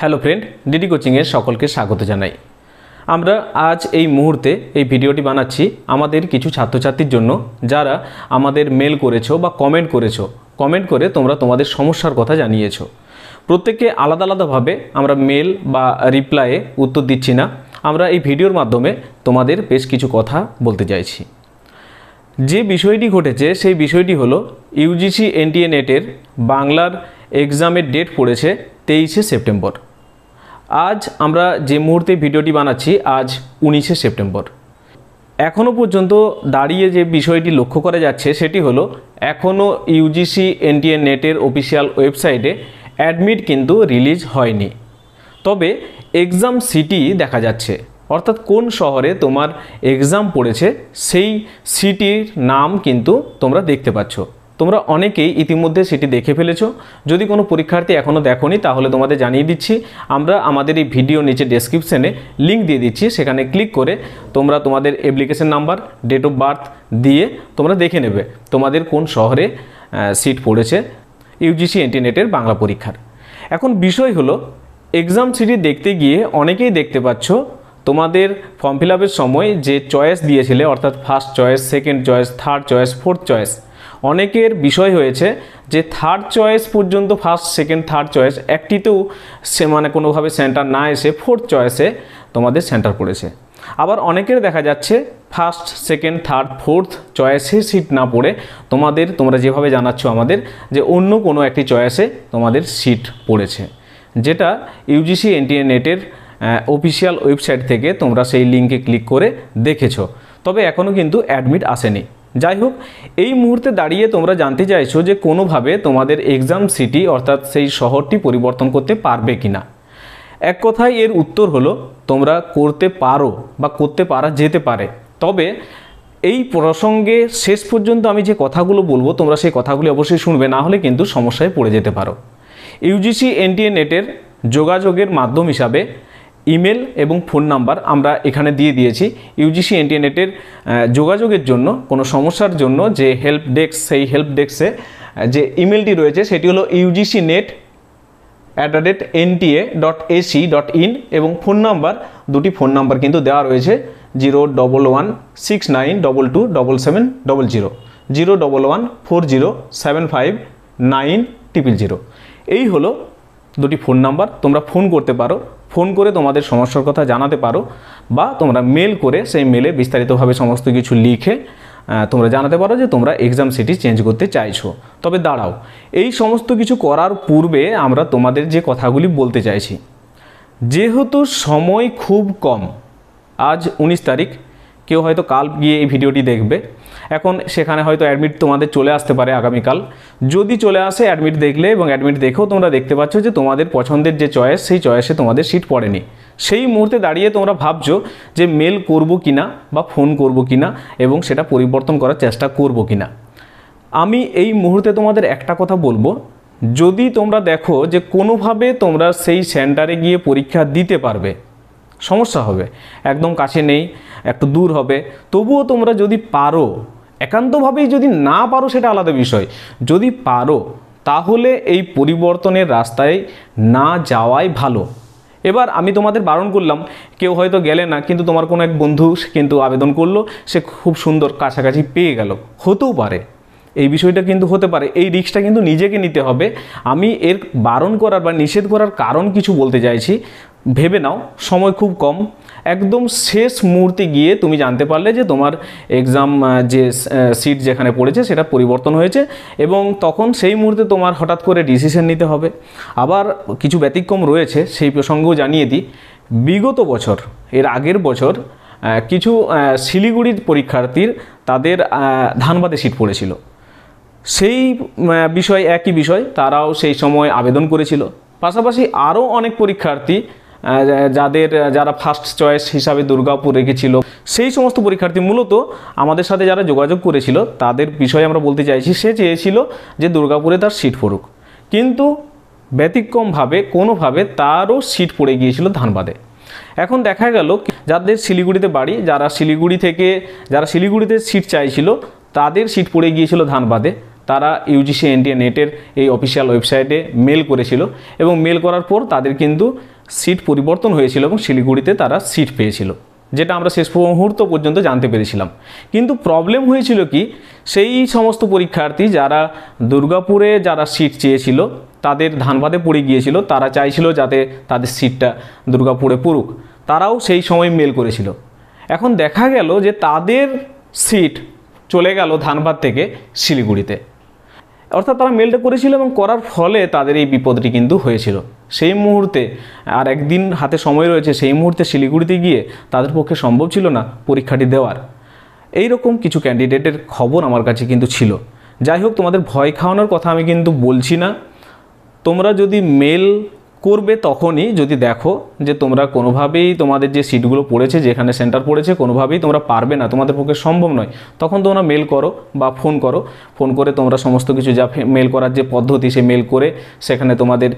hello friend DD কোচিংয়ে সকলকে স্বাগত জানাই আমরা আজ এই মুহূর্তে এই ভিডিওটি বানাচ্ছি আমাদের কিছু ছাত্রছাত্রীর জন্য যারা আমাদের মেল করেছো বা কমেন্ট করেছো কমেন্ট করে তোমরা তোমাদের সমস্যার কথা জানিয়েছো প্রত্যেককে আলাদা আলাদাভাবে আমরা মেল বা রিপ্লাইয়ে উত্তর দিচ্ছি না আমরা এই ভিডিওর মাধ্যমে তোমাদের বেশ কিছু কথা বলতে চাইছি যে বিষয়টি ঘটেছে সেই বিষয়টি হলো ইউজিসি এনটিএ নেটের বাংলার এক্সামের ডেট পড়েছে তেইশে সেপ্টেম্বর আজ আমরা যে মুহূর্তে ভিডিওটি বানাচ্ছি আজ উনিশে সেপ্টেম্বর এখনও পর্যন্ত দাঁড়িয়ে যে বিষয়টি লক্ষ্য করা যাচ্ছে সেটি হলো এখনও ইউজিসি এনটিএ নেটের অফিসিয়াল ওয়েবসাইটে অ্যাডমিট কিন্তু রিলিজ হয়নি তবে এক্সাম সিটি দেখা যাচ্ছে অর্থাৎ কোন শহরে তোমার এক্সাম পড়েছে সেই সিটির নাম কিন্তু তোমরা দেখতে পাচ্ছ তোমরা অনেকেই ইতিমধ্যে সেটি দেখে ফেলেছো যদি কোনো পরীক্ষার্থী এখনও দেখোনি তাহলে তোমাদের জানিয়ে দিচ্ছি আমরা আমাদের এই ভিডিও নিচে ডেসক্রিপশনে লিঙ্ক দিয়ে দিচ্ছি সেখানে ক্লিক করে তোমরা তোমাদের application number date of birth দিয়ে তোমরা দেখে নেবে তোমাদের কোন শহরে সিট পড়েছে ইউজিসি ইন্টারনেটের e বাংলা পরীক্ষার এখন বিষয় হলো এক্সাম সিটি দেখতে গিয়ে অনেকেই দেখতে পাচ্ছ তোমাদের ফর্ম ফিল সময় যে চয়েস দিয়েছিলে অর্থাৎ first choice second choice third choice fourth choice অনেকের বিষয় হয়েছে যে থার্ড চয়েস পর্যন্ত ফার্স্ট সেকেন্ড থার্ড চয়েস একটিতেও সে মানে কোনোভাবে সেন্টার না এসে ফোর্থ চয়েসে তোমাদের সেন্টার পড়েছে আবার অনেকের দেখা যাচ্ছে ফার্স্ট সেকেন্ড থার্ড ফোর্থ চয়েসে সিট না পড়ে তোমাদের তোমরা যেভাবে জানাচ্ছ আমাদের যে অন্য কোনো একটি চয়েসে তোমাদের সিট পড়েছে যেটা ইউজিসি এনটিএ নেটের অফিসিয়াল ওয়েবসাইট থেকে তোমরা সেই লিঙ্কে ক্লিক করে দেখেছ তবে এখনও কিন্তু অ্যাডমিট আসেনি যাই হোক এই মুহূর্তে দাঁড়িয়ে তোমরা জানতে চাইছো যে কোনোভাবে তোমাদের এক্সাম সিটি অর্থাৎ সেই শহরটি পরিবর্তন করতে পারবে কি না এক কথায় এর উত্তর হলো তোমরা করতে পারো বা করতে পারা যেতে পারে তবে এই প্রসঙ্গে শেষ পর্যন্ত আমি যে কথাগুলো বলবো তোমরা সেই কথাগুলি অবশ্যই শুনবে না হলে কিন্তু সমস্যায় পড়ে যেতে পারো ইউজিসি এনটিএ নেটের যোগাযোগের মাধ্যম হিসাবে ইমেল এবং ফোন নাম্বার আমরা এখানে দিয়ে দিয়েছি ইউজিসি ইন্টারনেটের যোগাযোগের জন্য কোনো সমস্যার জন্য যে হেল্প ডেস্ক সেই হেল্প ডেস্কে যে ইমেলটি রয়েছে সেটি হলো UGC NET at the rate NTA dot AC dot in এবং ফোন নাম্বার দুটি ফোন নাম্বার কিন্তু দেওয়া রয়েছে zero double one six nine double two double seven double zero zero double one four zero seven five nine triple zero এই হলো দুটি phone number তোমরা phone করতে পারো ফোন করে তোমাদের সমস্যার কথা জানাতে পারো বা তোমরা মেল করে সেই মেলে বিস্তারিতভাবে সমস্ত কিছু লিখে তোমরা জানাতে পারো যে তোমরা এক্সাম সিটি চেঞ্জ করতে চাইছো তবে দাঁড়াও এই সমস্ত কিছু করার পূর্বে আমরা তোমাদের যে কথাগুলি বলতে চাইছি যেহেতু সময় খুব কম আজ উনিশ তারিখ কেউ হয়তো কাল গিয়ে এই ভিডিওটি দেখবে এখন সেখানে হয়তো অ্যাডমিট তোমাদের চলে আসতে পারে আগামীকাল যদি চলে আসে অ্যাডমিট দেখলে এবং অ্যাডমিট দেখেও তোমরা দেখতে পাচ্ছ যে তোমাদের পছন্দের যে চয়েস সেই চয়েসে তোমাদের সিট পড়েনি সেই মুহূর্তে দাঁড়িয়ে তোমরা ভাবছো যে মেল করব কি না বা ফোন করব কি না এবং সেটা পরিবর্তন করার চেষ্টা করব কি না আমি এই মুহূর্তে তোমাদের একটা কথা বলবো যদি তোমরা দেখো যে কোনোভাবে তোমরা সেই সেন্টারে গিয়ে পরীক্ষা দিতে পারবে সমস্যা হবে একদম কাছে নেই একটু দূর হবে তবুও তোমরা যদি পারো একান্তভাবেই যদি না পারো সেটা আলাদা বিষয় যদি পারো তাহলে এই পরিবর্তনের রাস্তায় না যাওয়াই ভালো এবার আমি তোমাদের বারণ করলাম কেউ হয়তো গেলে না কিন্তু তোমার কোনো এক বন্ধু কিন্তু আবেদন করলো সে খুব সুন্দর কাছাকাছি পেয়ে গেল হতেও পারে এই বিষয়টা কিন্তু হতে পারে এই রিক্সটা কিন্তু নিজেকে নিতে হবে আমি এর বারণ করার বা নিষেধ করার কারণ কিছু বলতে চাইছি ভেবে নাও সময় খুব কম একদম শেষ মুহূর্তে গিয়ে তুমি জানতে পারলে যে তোমার এক্সাম যে সিট যেখানে পড়েছে সেটা পরিবর্তন হয়েছে এবং তখন সেই মুহূর্তে তোমার হঠাৎ করে ডিসিশন নিতে হবে আবার কিছু ব্যতিক্রম রয়েছে সেই প্রসঙ্গও জানিয়ে দিই বিগত বছর এর আগের বছর কিছু শিলিগুড়ির পরীক্ষার্থীর তাদের ধানবাদে সিট পড়েছিল সেই বিষয় একই বিষয় তারাও সেই সময় আবেদন করেছিল পাশাপাশি আরও অনেক পরীক্ষার্থী যাদের যারা ফার্স্ট চয়েস হিসাবে দুর্গাপুর রেখেছিল সেই সমস্ত পরীক্ষার্থী মূলত আমাদের সাথে যারা যোগাযোগ করেছিল তাদের বিষয়ে আমরা বলতে চাইছি সে চেয়েছিল যে দুর্গাপুরে তার সিট পড়ুক কিন্তু ব্যতিক্রমভাবে কোনোভাবে তারও সিট পড়ে গিয়েছিল ধানবাদে এখন দেখা গেল যাদের শিলিগুড়িতে বাড়ি যারা শিলিগুড়ি থেকে যারা শিলিগুড়িতে সিট চাইছিল তাদের সিট পড়ে গিয়েছিল ধানবাদে তারা ইউজিসি এনটিএ নেটের এই অফিসিয়াল ওয়েবসাইটে মেল করেছিল এবং মেল করার পর তাদের কিন্তু সিট পরিবর্তন হয়েছিল এবং শিলিগুড়িতে তারা সিট পেয়েছিল যেটা আমরা শেষ মুহূর্ত পর্যন্ত জানতে পেরেছিলাম কিন্তু প্রবলেম হয়েছিল কি সেই সমস্ত পরীক্ষার্থী যারা দুর্গাপুরে যারা সিট চেয়েছিল তাদের ধানবাদে পড়ে গিয়েছিল তারা চাইছিল যাতে তাদের সিটটা দুর্গাপুরে পড়ুক তারাও সেই সময় মেল করেছিল এখন দেখা গেল যে তাদের সিট চলে গেল ধানবাদ থেকে শিলিগুড়িতে অর্থাৎ তারা মেলটা করেছিল এবং করার ফলে তাদের এই বিপদটি কিন্তু হয়েছিল সেই মুহূর্তে আর একদিন হাতে সময় রয়েছে সেই মুহূর্তে শিলিগুড়িতে গিয়ে তাদের পক্ষে সম্ভব ছিল না পরীক্ষাটি দেওয়ার এই রকম কিছু ক্যান্ডিডেটের খবর আমার কাছে কিন্তু ছিল যাই হোক তোমাদের ভয় খাওয়ানোর কথা আমি কিন্তু বলছি না তোমরা যদি মেল করবে তখনই যদি দেখো যে তোমরা কোনোভাবেই তোমাদের যে সিটগুলো পড়েছে যেখানে সেন্টার পড়েছে কোনোভাবেই তোমরা পারবে না তোমাদের পক্ষে সম্ভব নয় তখন তোমরা মেল করো বা ফোন করো ফোন করে তোমরা সমস্ত কিছু যা মেল করার যে পদ্ধতি সে মেল করে সেখানে তোমাদের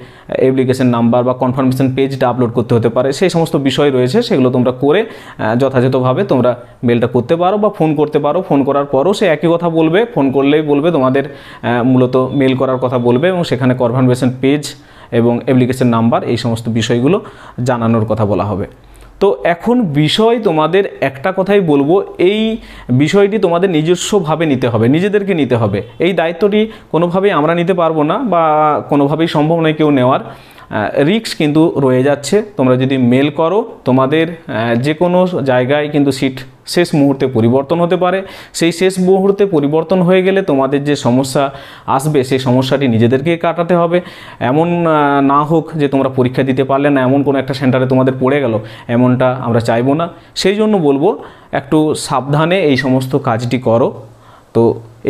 অ্যাপ্লিকেশন নাম্বার বা কনফার্মেশন পেজটা আপলোড করতে হতে পারে সেই সমস্ত বিষয় রয়েছে সেগুলো তোমরা করে যথাযথভাবে তোমরা মেলটা করতে পারো বা ফোন করতে পারো ফোন করার পরও সে একই কথা বলবে ফোন করলেই বলবে তোমাদের মূলত মেল করার কথা বলবে এবং সেখানে কনফার্মেশান পেজ এবং অ্যাপ্লিকেশন নাম্বার এই সমস্ত বিষয়গুলো জানানোর কথা বলা হবে তো এখন বিষয় তোমাদের একটা কথাই বলবো এই বিষয়টি তোমাদের নিজস্বভাবে নিতে হবে নিজেদেরকে নিতে হবে এই দায়িত্বটি কোনোভাবেই আমরা নিতে পারবো না বা কোনোভাবেই সম্ভব নয় কেউ নেওয়ার রিক্স কিন্তু রয়ে যাচ্ছে তোমরা যদি মেল করো তোমাদের যে কোনো জায়গায় কিন্তু সিট শেষ মুহূর্তে পরিবর্তন হতে পারে সেই শেষ মুহূর্তে পরিবর্তন হয়ে গেলে তোমাদের যে সমস্যা আসবে সেই সমস্যাটি নিজেদেরকে কাটাতে হবে এমন না হোক যে তোমরা পরীক্ষা দিতে পারলে না এমন কোনো একটা সেন্টারে তোমাদের পড়ে গেল এমনটা আমরা চাইবো না সেই জন্য বলবো একটু সাবধানে এই সমস্ত কাজটি করো তো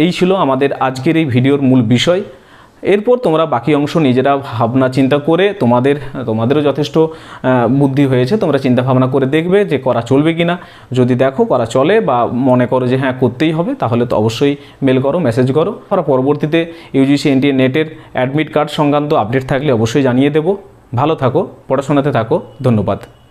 এই ছিল আমাদের আজকের এই ভিডিওর মূল বিষয় এরপর তোমরা বাকি অংশ নিজেরা ভাবনা চিন্তা করে তোমাদের তোমাদেরও যথেষ্ট বুদ্ধি হয়েছে তোমরা চিন্তা ভাবনা করে দেখবে যে করা চলবে কি না যদি দেখো করা চলে বা মনে করো যে হ্যাঁ করতেই হবে তাহলে তো অবশ্যই মেল করো মেসেজ করো আমরা পরবর্তীতে ইউজিসি এনটিএ নেটের অ্যাডমিট কার্ড সংক্রান্ত আপডেট থাকলে অবশ্যই জানিয়ে দেবো ভালো থাকো পড়াশোনাতে থাকো ধন্যবাদ